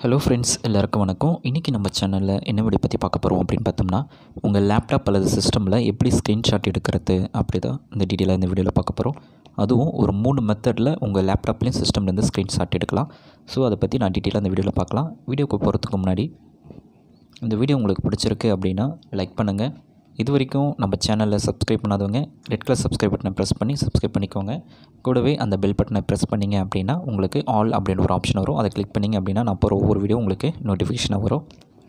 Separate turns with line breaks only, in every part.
hello friends எல்லாருக்கும் வணக்கம் இன்றைக்கி நம்ம சேனலில் என்ன வீடியோ பற்றி பார்க்க போகிறோம் அப்படின்னு பார்த்தோம்னா உங்கள் லேப்டாப் அல்லது சிஸ்டமில் எப்படி ஸ்க்ரீன்ஷாட் எடுக்கிறது அப்படி தான் இந்த டீட்டெயிலாக இந்த வீடியோவில் பார்க்க போகிறோம் அதுவும் ஒரு மூணு மெத்தடில் உங்கள் லேப்டாப்லேயும் சிஸ்டம்லேருந்து ஸ்க்ரீன்ஷாட் எடுக்கலாம் ஸோ அதை பற்றி நான் டீட்டெயிலாக இந்த வீடியோவில் பார்க்கலாம் வீடியோக்கு போகிறதுக்கு முன்னாடி இந்த வீடியோ உங்களுக்கு பிடிச்சிருக்கு அப்படின்னா லைக் பண்ணுங்கள் இது வரைக்கும் நம்ம சேனலில் சப்ஸ்கிரைப் பண்ணாதவங்க ரெட் கலர் சப்ஸ்கிரைப் பட்டனை ப்ரெஸ் பண்ணி சப்ஸ்கிரைப் பண்ணிக்கோங்க கூடவே அந்த பெல் பட்டனை ப்ரெஸ் பண்ணிங்க அப்படின்னா உங்களுக்கு ஆல் அப்படின்ற ஒரு ஆப்ஷன் வரும் அதை கிளிக் பண்ணிங்க அப்படின்னா நான் ஒவ்வொரு வீடியோ உங்களுக்கு நோட்டிஃபிகேஷனாக வரும்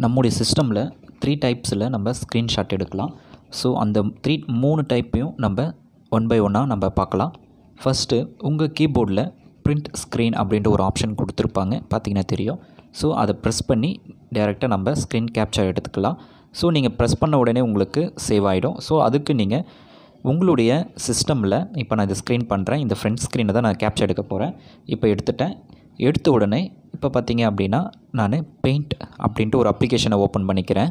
நம்முடைய சிஸ்டமில் த்ரீ டைப்ஸில் நம்ம ஸ்க்ரீன்ஷாட் எடுக்கலாம் ஸோ அந்த த்ரீ மூணு டைப்பையும் நம்ம ஒன் பை ஒன்னாக நம்ம பார்க்கலாம் ஃபஸ்ட்டு உங்கள் கீபோர்டில் பிரிண்ட் ஸ்க்ரீன் அப்படின்ற ஒரு ஆப்ஷன் கொடுத்துருப்பாங்க பார்த்திங்கன்னா தெரியும் ஸோ அதை ப்ரெஸ் பண்ணி டேரெக்டாக நம்ம ஸ்க்ரீன் கேப்சர் எடுத்துக்கலாம் ஸோ நீங்கள் ப்ரெஸ் பண்ண உடனே உங்களுக்கு சேவ் ஆகிடும் ஸோ அதுக்கு நீங்கள் உங்களுடைய சிஸ்டமில் இப்போ நான் இதை ஸ்க்ரீன் பண்ணுறேன் இந்த ஃப்ரண்ட் ஸ்க்ரீனை தான் நான் கேப்ச்சர் எடுக்க போகிறேன் இப்போ எடுத்துட்டேன் எடுத்த உடனே இப்போ பார்த்தீங்க அப்படின்னா நான் பெயிண்ட் அப்படின்ட்டு ஒரு அப்ளிகேஷனை ஓப்பன் பண்ணிக்கிறேன்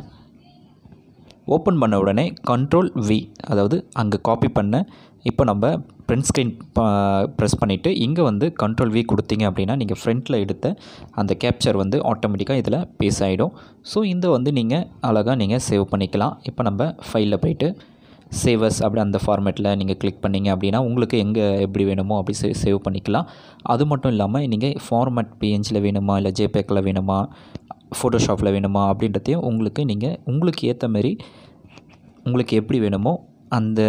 ஓப்பன் பண்ண உடனே கண்ட்ரோல் வி அதாவது அங்கே காப்பி பண்ண இப்போ நம்ம ப்ரிண்ட் ஸ்க்ரீன் ப்ரெஸ் பண்ணிவிட்டு இங்கே வந்து கண்ட்ரோல் வி கொடுத்தீங்க அப்படின்னா நீங்கள் ஃப்ரண்ட்டில் எடுத்த அந்த கேப்சர் வந்து ஆட்டோமேட்டிக்காக இதில் பேஸ் ஆகிடும் ஸோ இந்த வந்து நீங்கள் அழகாக நீங்கள் சேவ் பண்ணிக்கலாம் இப்போ நம்ம ஃபைலில் போய்ட்டு சேவர்ஸ் அப்படி அந்த ஃபார்மேட்டில் நீங்கள் கிளிக் பண்ணிங்க அப்படின்னா உங்களுக்கு எங்கே எப்படி வேணுமோ அப்படி சே சேவ் பண்ணிக்கலாம் அது மட்டும் இல்லாமல் நீங்கள் ஃபார்மேட் பிஎன்ஜியில் வேணுமா இல்லை ஜேபேக்கில் வேணுமா ஃபோட்டோஷாப்பில் வேணுமா அப்படின்றதையும் உங்களுக்கு நீங்கள் உங்களுக்கு ஏற்ற மாதிரி உங்களுக்கு எப்படி வேணுமோ அந்த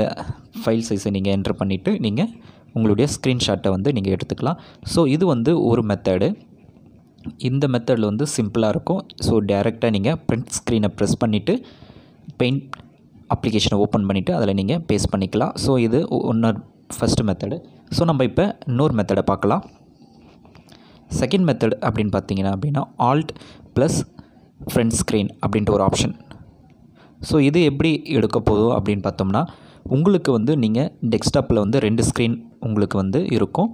ஃபைல் சைஸை நீங்கள் என்ட்ரு பண்ணிவிட்டு நீங்கள் உங்களுடைய ஸ்க்ரீன்ஷாட்டை வந்து நீங்கள் எடுத்துக்கலாம் ஸோ இது வந்து ஒரு மெத்தடு இந்த மெத்தடில் வந்து சிம்பிளாக இருக்கும் ஸோ டேரெக்டாக நீங்கள் ப்ரிண்ட் ஸ்க்ரீனை ப்ரெஸ் பண்ணிவிட்டு பெயிண்ட் அப்ளிகேஷனை ஓப்பன் பண்ணிவிட்டு அதில் நீங்கள் பேஸ்ட் பண்ணிக்கலாம் ஸோ இது ஒன்று ஃபஸ்ட்டு மெத்தடு ஸோ நம்ம இப்போ இன்னொரு மெத்தடை பார்க்கலாம் செகண்ட் மெத்தட் அப்படின்னு பார்த்தீங்கன்னா அப்படின்னா ஆல்ட் ப்ளஸ் ஃப்ரண்ட் ஸ்க்ரீன் அப்படின்ட்டு ஒரு ஆப்ஷன் ஸோ இது எப்படி எடுக்க போதும் அப்படின்னு பார்த்தோம்னா உங்களுக்கு வந்து நீங்கள் டெஸ்க்டாப்பில் வந்து ரெண்டு ஸ்க்ரீன் உங்களுக்கு வந்து இருக்கும்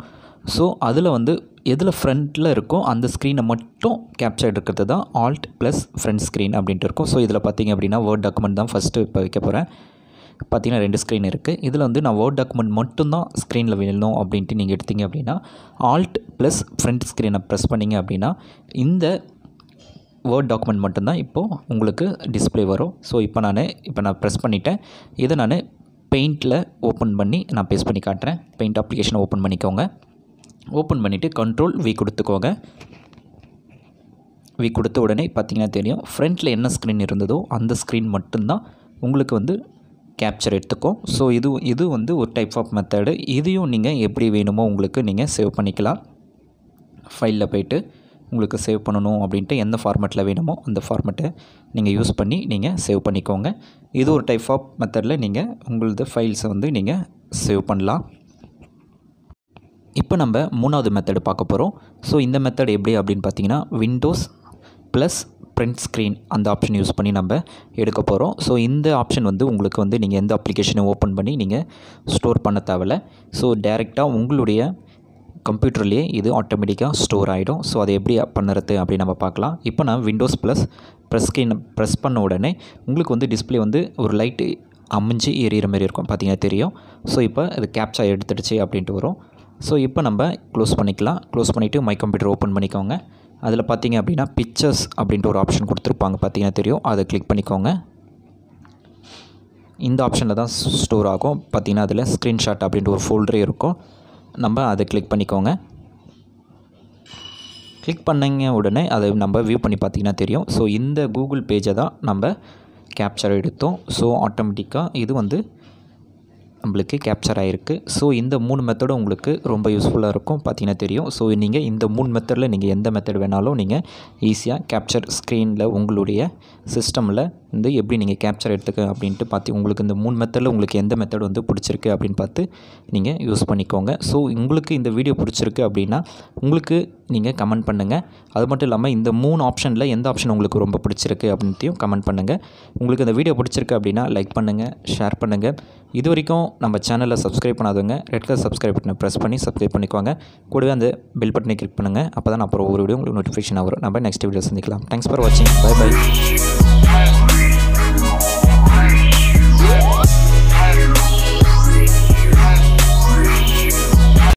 ஸோ அதில் வந்து எதில் ஃப்ரண்ட்டில் இருக்கோ அந்த ஸ்க்ரீனை மட்டும் கேப்சர் எடுக்கிறது தான் ஆல்ட் ப்ளஸ் ஃப்ரண்ட் ஸ்க்ரீன் அப்படின்ட்டு இருக்கும் ஸோ இதில் பார்த்தீங்க அப்படின்னா வேர்ட் டாக்குமெண்ட் தான் ஃபஸ்ட்டு இப்போ வைக்க போகிறேன் பார்த்திங்கன்னா ரெண்டு ஸ்க்ரீன் இருக்குது இதில் வந்து நான் வேர்ட் டாக்குமெண்ட் மட்டும்தான் ஸ்க்ரீனில் வேணும் அப்படின்ட்டு நீங்கள் எடுத்தீங்க அப்படின்னா ஆல்ட் ப்ளஸ் ஃப்ரண்ட் ஸ்க்ரீனை ப்ரெஸ் பண்ணிங்க அப்படின்னா இந்த வேர்ட் டாக்குமெண்ட் மட்டும்தான் இப்போது உங்களுக்கு டிஸ்பிளே வரும் ஸோ இப்போ நான் இப்போ நான் ப்ரெஸ் பண்ணிவிட்டேன் இதை நான் பெயிண்ட்டில் ஓப்பன் பண்ணி நான் பேஸ் பண்ணி காட்டுறேன் பெயிண்ட் அப்ளிகேஷனை ஓப்பன் பண்ணிக்கோங்க ஓப்பன் பண்ணிவிட்டு கண்ட்ரோல் வி கொடுத்துக்கோங்க வி கொடுத்த உடனே பார்த்திங்கன்னா தெரியும் ஃப்ரண்ட்டில் என்ன ஸ்க்ரீன் இருந்ததோ அந்த ஸ்க்ரீன் மட்டும்தான் உங்களுக்கு வந்து கேப்சர் எடுத்துக்கும் ஸோ இது இது வந்து ஒரு டைப் ஆஃப் மெத்தடு இதையும் நீங்கள் எப்படி வேணுமோ உங்களுக்கு நீங்கள் சேவ் பண்ணிக்கலாம் ஃபைலில் போய்ட்டு உங்களுக்கு சேவ் பண்ணணும் அப்படின்ட்டு எந்த ஃபார்மேட்டில் வேணுமோ அந்த ஃபார்மேட்டை நீங்கள் யூஸ் பண்ணி நீங்கள் சேவ் பண்ணிக்கோங்க இது ஒரு டைப் ஆஃப் மெத்தடில் நீங்கள் உங்களது ஃபைல்ஸை வந்து நீங்கள் சேவ் பண்ணலாம் இப்போ நம்ம மூணாவது மெத்தடு பார்க்க போகிறோம் ஸோ இந்த மெத்தட் எப்படி அப்படின்னு பார்த்தீங்கன்னா விண்டோஸ் ப்ளஸ் பிரிண்ட் ஸ்க்ரீன் அந்த ஆப்ஷன் யூஸ் பண்ணி நம்ம எடுக்க போகிறோம் ஸோ இந்த ஆப்ஷன் வந்து உங்களுக்கு வந்து நீங்கள் எந்த அப்ளிகேஷனை ஓப்பன் பண்ணி நீங்கள் ஸ்டோர் பண்ண தேவையில்ல ஸோ டேரெக்டாக உங்களுடைய கம்ப்யூட்டர்லேயே இது ஆட்டோமேட்டிக்காக ஸ்டோர் ஆகிடும் ஸோ அதை எப்படி பண்ணுறது அப்படின்னு நம்ம பார்க்கலாம் இப்போ நான் Windows plus press screen press பண்ண உடனே உங்களுக்கு வந்து டிஸ்பிளே வந்து ஒரு லைட்டு அமைஞ்சு எரியிற மாதிரி இருக்கும் பார்த்தீங்கன்னா தெரியும் ஸோ இப்போ அது கேப்சா எடுத்துடுச்சு அப்படின்ட்டு வரும் ஸோ இப்போ நம்ம க்ளோஸ் பண்ணிக்கலாம் க்ளோஸ் பண்ணிவிட்டு மை கம்ப்யூட்டர் ஓப்பன் பண்ணிக்கோங்க அதில் பார்த்தீங்க அப்படின்னா பிக்சர்ஸ் அப்படின்ட்டு ஒரு ஆப்ஷன் கொடுத்துருப்பாங்க பார்த்தீங்கன்னா தெரியும் அதை கிளிக் பண்ணிக்கோங்க இந்த ஆப்ஷனில் தான் ஸ்டோர் ஆகும் பார்த்திங்கன்னா அதில் ஸ்க்ரீன்ஷாட் அப்படின்ற ஒரு ஃபோல்டரே இருக்கும் நம்ம அதை கிளிக் பண்ணிக்கோங்க கிளிக் பண்ணிங்க உடனே அதை நம்ம வியூ பண்ணி பார்த்திங்கன்னா தெரியும் ஸோ இந்த கூகுள் பேஜை தான் நம்ம கேப்சர் எடுத்தோம் ஸோ ஆட்டோமேட்டிக்காக இது வந்து நம்மளுக்கு கேப்சர் ஆகிருக்கு ஸோ இந்த மூணு மெத்தடும் உங்களுக்கு ரொம்ப யூஸ்ஃபுல்லாக இருக்கும் பார்த்தீங்கன்னா தெரியும் ஸோ நீங்கள் இந்த மூணு மெத்தடில் நீங்கள் எந்த மெத்தட் வேணாலும் நீங்கள் ஈஸியாக கேப்சர் ஸ்க்ரீனில் உங்களுடைய சிஸ்டமில் வந்து எப்படி நீங்கள் கேப்சர் எடுத்துக்க அப்படின்ட்டு பார்த்து உங்களுக்கு இந்த மூணு மெத்தடில் உங்களுக்கு எந்த மெத்தட் வந்து பிடிச்சிருக்கு அப்படின்னு பார்த்து நீங்கள் யூஸ் பண்ணிக்கோங்க ஸோ உங்களுக்கு இந்த வீடியோ பிடிச்சிருக்கு அப்படின்னா உங்களுக்கு நீங்கள் கமெண்ட் பண்ணுங்கள் அது மட்டும் இல்லாமல் இந்த மூணு ஆப்ஷனில் எந்த ஆப்ஷன் உங்களுக்கு ரொம்ப பிடிச்சிருக்கு அப்படின்ட்டையும் கமெண்ட் பண்ணுங்கள் உங்களுக்கு இந்த வீடியோ பிடிச்சிருக்கு அப்படின்னா லைக் பண்ணுங்கள் ஷேர் பண்ணுங்கள் இது வரைக்கும் நம்ம சேனலில் சப்ஸ்கிரைப் பண்ணாதவங்க ரெட் கலர் சப்ஸ்கிரைப் பட்டனை ப்ரெஸ் பண்ணி சப்ஸ்கிரைப் பண்ணிக்கோங்க கூடவே அந்த பெல் பட்டனை கிளிக் பண்ணுங்கள் அப்போ தான் அப்புறம் ஒரு வீடியோ உங்களுக்கு நோட்டிஃபிகேஷன் ஆகும் நம்ம நெக்ஸ்ட் வீடியோ சந்திக்கலாம் தேங்க்ஸ் ஃபார் வாட்சிங் பை பை